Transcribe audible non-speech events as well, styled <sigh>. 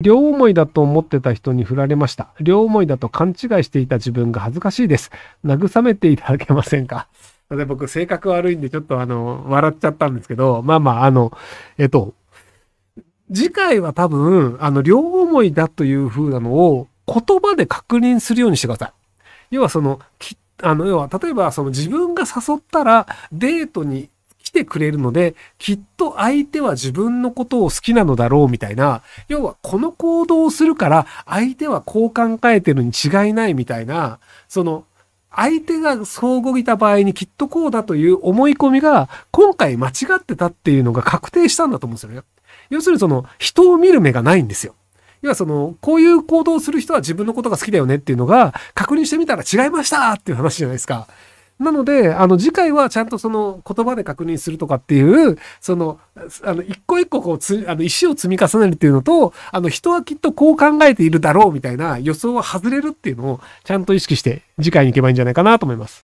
両思いだと思ってた人に振られました。両思いだと勘違いしていた自分が恥ずかしいです。慰めていただけませんかで <laughs> 僕、性格悪いんで、ちょっとあの、笑っちゃったんですけど、まあまあ、あの、えっと、次回は多分、あの、両思いだという風なのを言葉で確認するようにしてください。要はその、あの、要は、例えば、その自分が誘ったら、デートに来てくれるので、きっと相手は自分のことを好きなのだろうみたいな、要はこの行動をするから相手はこう考えてるに違いないみたいな、その、相手がそう動いた場合にきっとこうだという思い込みが今回間違ってたっていうのが確定したんだと思うんですよね。要するにその人を見る目がないんですよ。要はその、こういう行動をする人は自分のことが好きだよねっていうのが確認してみたら違いましたっていう話じゃないですか。なので、あの、次回はちゃんとその言葉で確認するとかっていう、その、あの、一個一個こうつ、あの、石を積み重ねるっていうのと、あの、人はきっとこう考えているだろうみたいな予想は外れるっていうのをちゃんと意識して次回に行けばいいんじゃないかなと思います。